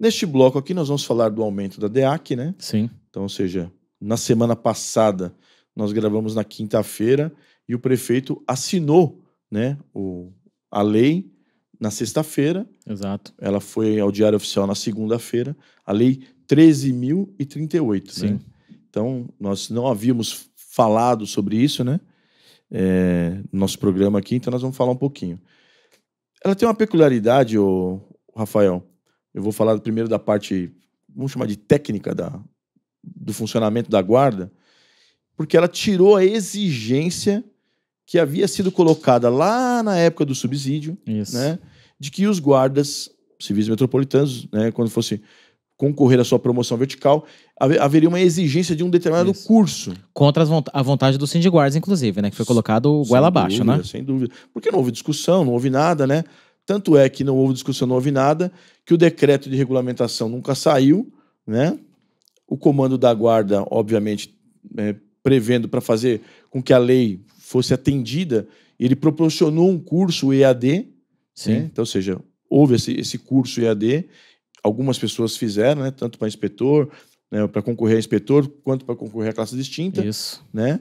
Neste bloco aqui, nós vamos falar do aumento da DEAC, né? Sim. Então, ou seja, na semana passada, nós gravamos na quinta-feira e o prefeito assinou né, o, a lei na sexta-feira. Exato. Ela foi ao Diário Oficial na segunda-feira, a lei 13.038. Né? Sim. Né? Então, nós não havíamos falado sobre isso, né? É, nosso programa aqui, então nós vamos falar um pouquinho. Ela tem uma peculiaridade, o Rafael, eu vou falar primeiro da parte, vamos chamar de técnica da, do funcionamento da guarda, porque ela tirou a exigência que havia sido colocada lá na época do subsídio, Isso. né? De que os guardas civis metropolitanos, né, quando fosse concorrer à sua promoção vertical, haveria uma exigência de um determinado Isso. curso. Contra a vontade dos sindicatos, inclusive, né? Que foi colocado sem goela dúvida, abaixo, né? Sem dúvida. Porque não houve discussão, não houve nada, né? Tanto é que não houve discussão, não houve nada, que o decreto de regulamentação nunca saiu, né? O comando da guarda, obviamente, é, prevendo para fazer com que a lei fosse atendida, ele proporcionou um curso EAD, né? Sim. Né? Então, ou seja, houve esse, esse curso EAD, algumas pessoas fizeram, né? tanto para inspetor, né? para concorrer a inspetor, quanto para concorrer à classe distinta, Isso. né?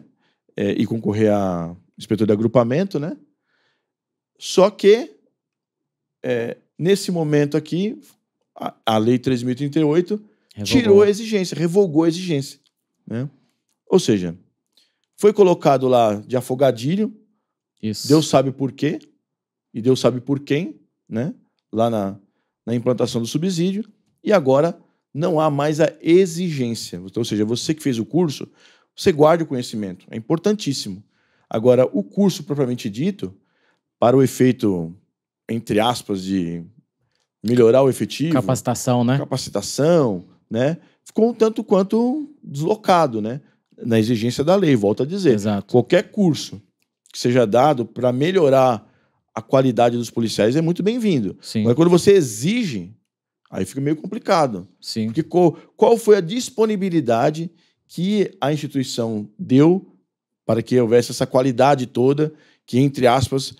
É, e concorrer a inspetor de agrupamento, né? Só que é, nesse momento aqui, a, a Lei 3.038 tirou a exigência, revogou a exigência. Né? Ou seja, foi colocado lá de afogadilho, Isso. Deus sabe por quê, e Deus sabe por quem, né? lá na, na implantação do subsídio, e agora não há mais a exigência. Então, ou seja, você que fez o curso, você guarda o conhecimento, é importantíssimo. Agora, o curso propriamente dito, para o efeito entre aspas, de melhorar o efetivo. Capacitação, né? Capacitação, né? Ficou um tanto quanto deslocado, né? Na exigência da lei, volto a dizer. Exato. Qualquer curso que seja dado para melhorar a qualidade dos policiais é muito bem-vindo. Mas quando você exige, aí fica meio complicado. Sim. Porque qual, qual foi a disponibilidade que a instituição deu para que houvesse essa qualidade toda que, entre aspas,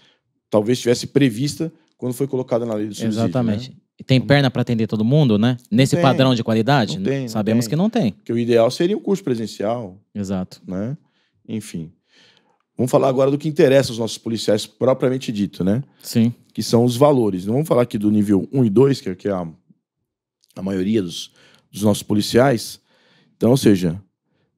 talvez estivesse prevista quando foi colocada na lei do subsídio. Né? Exatamente. Né? E tem perna para atender todo mundo, né? Nesse tem, padrão de qualidade? Não tem, não sabemos tem. que não tem. Que o ideal seria o um curso presencial. Exato. Né? Enfim. Vamos falar agora do que interessa aos nossos policiais, propriamente dito, né? Sim. Que são os valores. Não vamos falar aqui do nível 1 e 2, é que é a, a maioria dos, dos nossos policiais. Então, ou seja,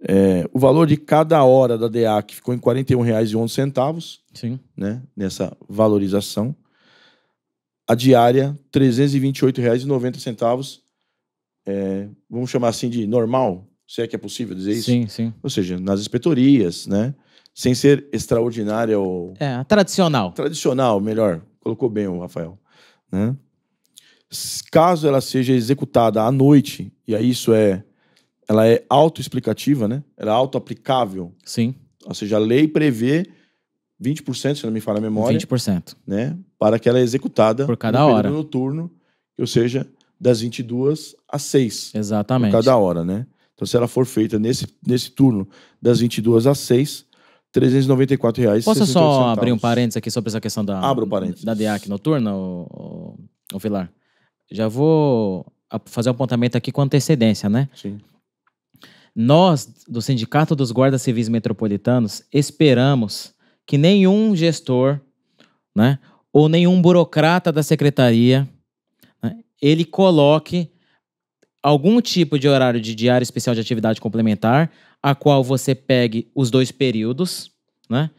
é, o valor de cada hora da DA que ficou em R$ 41,11, Sim. Né, nessa valorização. A diária, R$ 328,90. É, vamos chamar assim de normal, se é que é possível dizer isso? Sim, sim. Ou seja, nas inspetorias, né? Sem ser extraordinária ou. É, tradicional. Tradicional, melhor. Colocou bem o Rafael. Né? Caso ela seja executada à noite, e aí isso é ela é autoexplicativa, né? Ela é autoaplicável. Sim. Ou seja, a lei prevê 20%, se não me falha a memória. 20%. Né? Para que ela é executada por cada no hora. noturno, ou seja, das 22 às 6. Exatamente. Por cada hora, né? Então, se ela for feita nesse, nesse turno, das 22 às 6, R$ 394,00. Posso só abrir um parênteses aqui sobre essa questão da, Abra o parênteses. da DEAC noturna, o, o, Vilar? Já vou fazer um apontamento aqui com antecedência, né? Sim. Nós, do Sindicato dos Guardas Civis Metropolitanos, esperamos que nenhum gestor né, ou nenhum burocrata da secretaria né, ele coloque algum tipo de horário de diário especial de atividade complementar, a qual você pegue os dois períodos, né?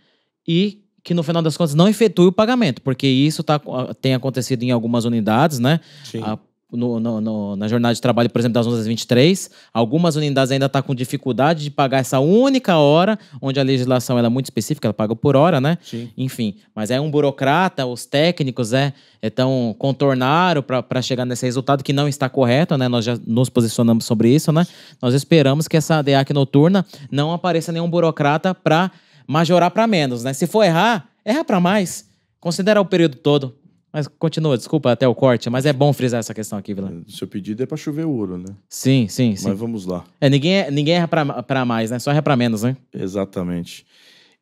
E que no final das contas não efetue o pagamento, porque isso tá, tem acontecido em algumas unidades, né? Sim. A no, no, no, na jornada de trabalho, por exemplo, das 11 às 23, algumas unidades ainda estão tá com dificuldade de pagar essa única hora, onde a legislação é muito específica, ela paga por hora, né? Sim. Enfim, mas é um burocrata, os técnicos é, então contornaram para chegar nesse resultado que não está correto, né? Nós já nos posicionamos sobre isso, né? Nós esperamos que essa DEAC noturna não apareça nenhum burocrata para majorar para menos, né? Se for errar, erra para mais. Considera o período todo. Mas continua, desculpa até o corte, mas é bom frisar essa questão aqui, Vila. É, seu pedido é para chover ouro, né? Sim, sim, sim. Mas vamos lá. É, ninguém, é, ninguém erra para mais, né? Só erra para menos, né? Exatamente.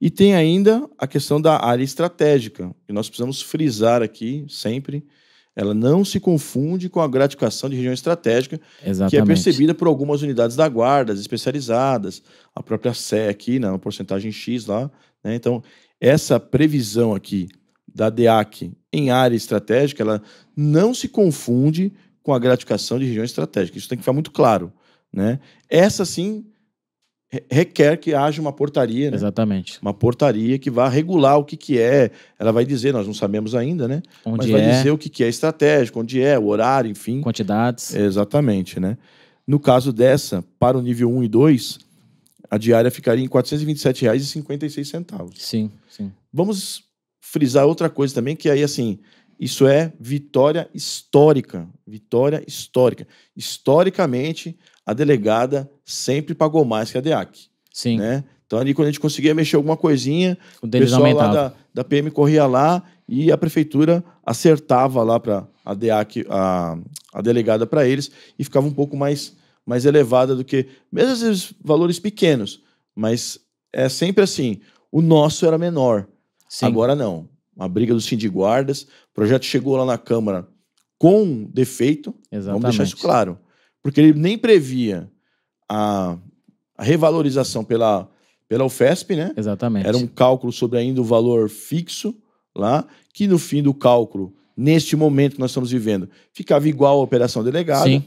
E tem ainda a questão da área estratégica, que nós precisamos frisar aqui sempre. Ela não se confunde com a gratificação de região estratégica, Exatamente. que é percebida por algumas unidades da guarda, especializadas, a própria SE aqui, na né, porcentagem X lá. Né? Então, essa previsão aqui da DEAC em área estratégica, ela não se confunde com a gratificação de região estratégica. Isso tem que ficar muito claro. Né? Essa sim requer que haja uma portaria, né? Exatamente. Uma portaria que vá regular o que, que é. Ela vai dizer, nós não sabemos ainda, né? Onde Mas vai é. dizer o que, que é estratégico, onde é, o horário, enfim. Quantidades. Exatamente, né? No caso dessa, para o nível 1 e 2, a diária ficaria em R$ 427,56. Sim, sim. Vamos frisar outra coisa também, que aí, assim, isso é vitória histórica. Vitória histórica. Historicamente, a delegada sempre pagou mais que a DEAC. Sim. Né? Então, ali, quando a gente conseguia mexer alguma coisinha, o, o pessoal aumentava. lá da, da PM corria lá e a prefeitura acertava lá para a DEAC, a, a delegada para eles, e ficava um pouco mais, mais elevada do que, mesmo os valores pequenos, mas é sempre assim, o nosso era menor. Sim. Agora não. Uma briga dos sindiguardas. O projeto chegou lá na Câmara com defeito. Exatamente. Vamos deixar isso claro. Porque ele nem previa a, a revalorização pela, pela UFESP, né? Exatamente. Era um cálculo sobre ainda o valor fixo lá, que no fim do cálculo, neste momento que nós estamos vivendo, ficava igual a operação delegada. Sim.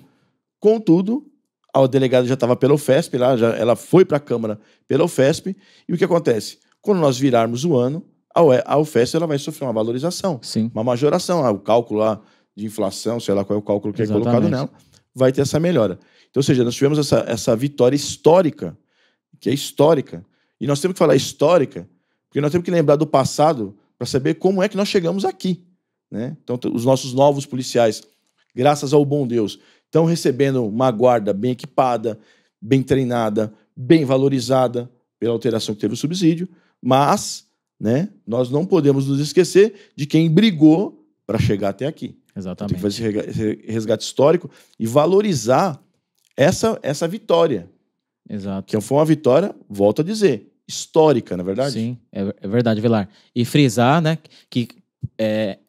Contudo, a delegada já estava pela UFESP, lá, já, ela foi para a Câmara pela UFESP. E o que acontece? Quando nós virarmos o ano, a UFES ela vai sofrer uma valorização, Sim. uma majoração. Ah, o cálculo lá de inflação, sei lá qual é o cálculo que Exatamente. é colocado nela, vai ter essa melhora. Então, ou seja, nós tivemos essa, essa vitória histórica, que é histórica. E nós temos que falar histórica, porque nós temos que lembrar do passado para saber como é que nós chegamos aqui. Né? Então, os nossos novos policiais, graças ao bom Deus, estão recebendo uma guarda bem equipada, bem treinada, bem valorizada pela alteração que teve o subsídio, mas né? Nós não podemos nos esquecer de quem brigou para chegar até aqui. Exatamente. tem que fazer esse resgate histórico e valorizar essa, essa vitória. Exato. Que foi uma vitória, volto a dizer, histórica, na é verdade? Sim, é, é, verdade, Vilar. E frisar, né, que é,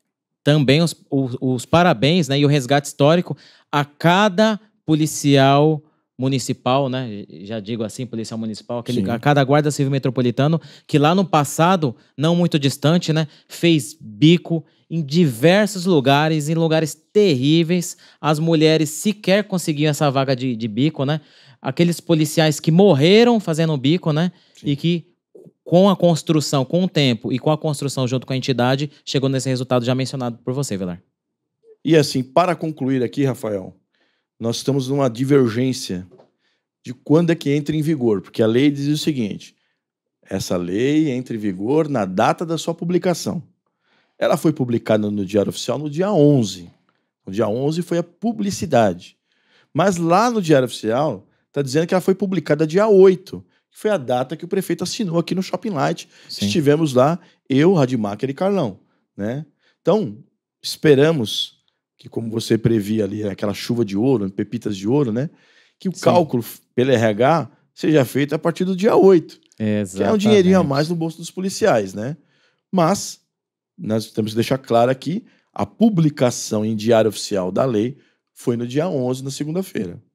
também os, os, os, parabéns né, e o resgate histórico a cada policial municipal, né? Já digo assim, policial municipal, aquele a cada guarda civil metropolitano que lá no passado, não muito distante, né, fez bico em diversos lugares, em lugares terríveis, as mulheres sequer conseguiam essa vaga de, de bico, né? Aqueles policiais que morreram fazendo bico, né? Sim. E que com a construção, com o tempo e com a construção junto com a entidade, chegou nesse resultado já mencionado por você, Velar. E assim, para concluir aqui, Rafael, nós estamos numa divergência de quando é que entra em vigor, porque a lei diz o seguinte: essa lei entra em vigor na data da sua publicação. Ela foi publicada no Diário Oficial no dia 11. No dia 11 foi a publicidade. Mas lá no Diário Oficial está dizendo que ela foi publicada dia 8, que foi a data que o prefeito assinou aqui no Shopping Light. Sim. Estivemos lá, eu, Radmacher e Carlão. Né? Então, esperamos que como você previa ali, né, aquela chuva de ouro, pepitas de ouro, né? Que o Sim. cálculo pelo RH seja feito a partir do dia 8. Exatamente. Que é um dinheirinho a mais no bolso dos policiais, né? Mas, nós temos que deixar claro aqui, a publicação em diário oficial da lei foi no dia 11, na segunda-feira.